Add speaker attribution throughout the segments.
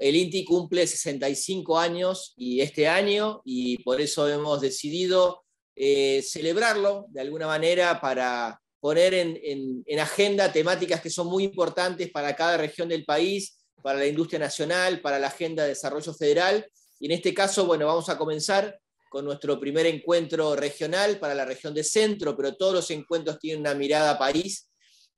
Speaker 1: El INTI cumple 65 años y este año y por eso hemos decidido eh, celebrarlo de alguna manera para poner en, agenda temáticas que son muy importantes para cada región del país, para la industria nacional, para la agenda de desarrollo federal. Y en este caso, bueno, vamos a comenzar con nuestro primer encuentro regional para la región de centro, pero todos los encuentros tienen una mirada a país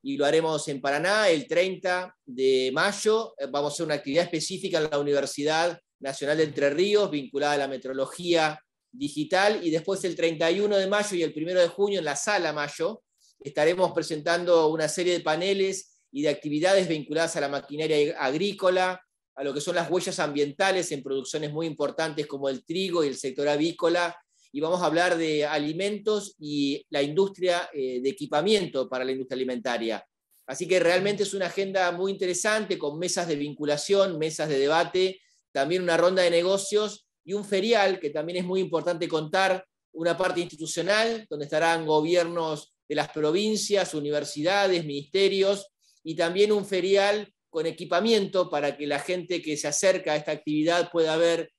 Speaker 1: y lo haremos en Paraná el 30 de mayo. Eh, vamos a hacer una actividad específica en la Universidad Nacional de Entre Ríos vinculada a la metrología digital y después el 31 de mayo y el 1 de junio en la sala Mayo estaremos presentando una serie de paneles y de actividades vinculadas a la maquinaria agrícola, a lo que son las huellas ambientales en producciones muy importantes como el trigo y el sector avícola y vamos a hablar de alimentos y la industria eh, de equipamiento para la industria alimentaria. Así que realmente es una agenda muy interesante con mesas de vinculación, mesas de debate, también una ronda de negocios y un ferial que también es muy importante contar, una parte institucional donde estarán gobiernos de las provincias, universidades, ministerios y también un ferial con equipamiento para que la gente que se acerca a esta actividad pueda ver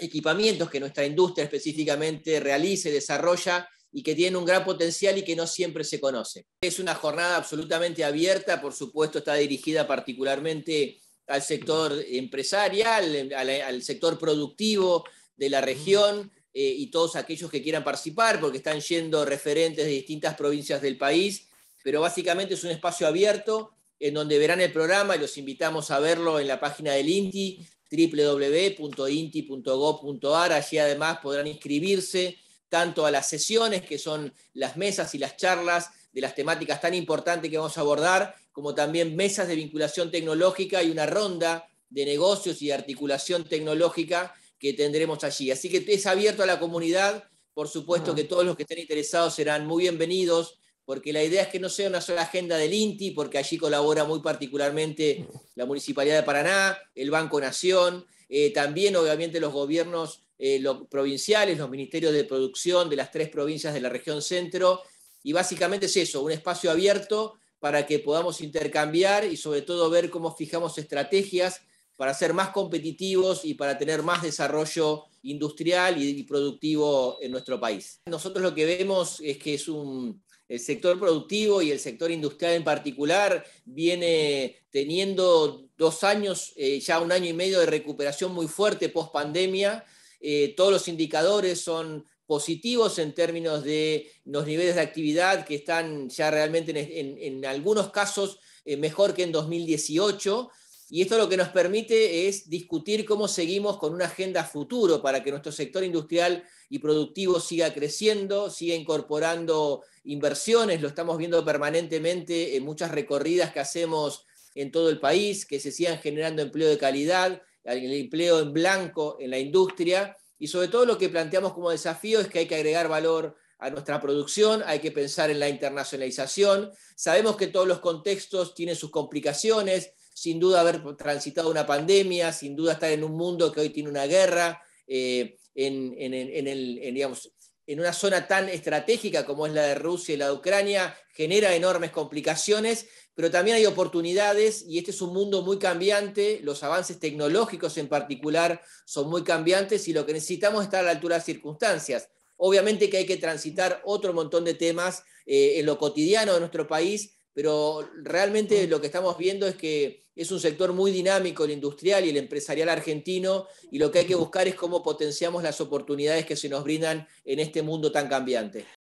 Speaker 1: equipamientos que nuestra industria específicamente realice, y desarrolla y que tiene un gran potencial y que no siempre se conoce. Es una jornada absolutamente abierta, por supuesto está dirigida particularmente al sector empresarial, al, sector productivo de la región eh, y todos aquellos que quieran participar, porque están yendo referentes de distintas provincias del país, pero básicamente es un espacio abierto en donde verán el programa, y los invitamos a verlo en la página del INTI, www.inti.gov.ar. Allí además podrán inscribirse tanto a las sesiones, que son las mesas y las charlas de las temáticas tan importantes que vamos a abordar, como también mesas de vinculación tecnológica y una ronda de negocios y de articulación tecnológica que tendremos allí. Así que es abierto a la comunidad. Por supuesto que todos los que estén interesados serán muy bienvenidos porque la idea es que no sea una sola agenda del INTI, porque allí colabora muy particularmente la Municipalidad de Paraná, el Banco Nación, eh, también obviamente los gobiernos eh, provinciales, los ministerios de producción de las tres provincias de la región centro, y básicamente es eso, un espacio abierto para que podamos intercambiar y sobre todo ver cómo fijamos estrategias para ser más competitivos y para tener más desarrollo industrial y productivo en nuestro país. Nosotros lo que vemos es que es un, el sector productivo y el sector industrial en particular viene teniendo dos años, eh, ya un año y medio de recuperación muy fuerte post pandemia. Eh, todos los indicadores son positivos en términos de los niveles de actividad que están ya realmente en, algunos casos eh, mejor que en 2018. Y esto lo que nos permite es discutir cómo seguimos con una agenda futuro para que nuestro sector industrial y productivo siga creciendo, siga incorporando inversiones. Lo estamos viendo permanentemente en muchas recorridas que hacemos en todo el país, que se sigan generando empleo de calidad, el empleo en blanco en la industria. Y sobre todo lo que planteamos como desafío es que hay que agregar valor a nuestra producción, hay que pensar en la internacionalización. Sabemos que todos los contextos tienen sus complicaciones, sin duda haber transitado una pandemia, sin duda estar en un mundo que hoy tiene una guerra, eh, en, digamos, en una zona tan estratégica como es la de Rusia y la de Ucrania, genera enormes complicaciones, pero también hay oportunidades y este es un mundo muy cambiante, los avances tecnológicos en particular son muy cambiantes y lo que necesitamos es estar a la altura de las circunstancias. Obviamente que hay que transitar otro montón de temas eh, en lo cotidiano de nuestro país, pero realmente lo que estamos viendo es que es un sector muy dinámico el industrial y el empresarial argentino y lo que hay que buscar es cómo potenciamos las oportunidades que se nos brindan en este mundo tan cambiante.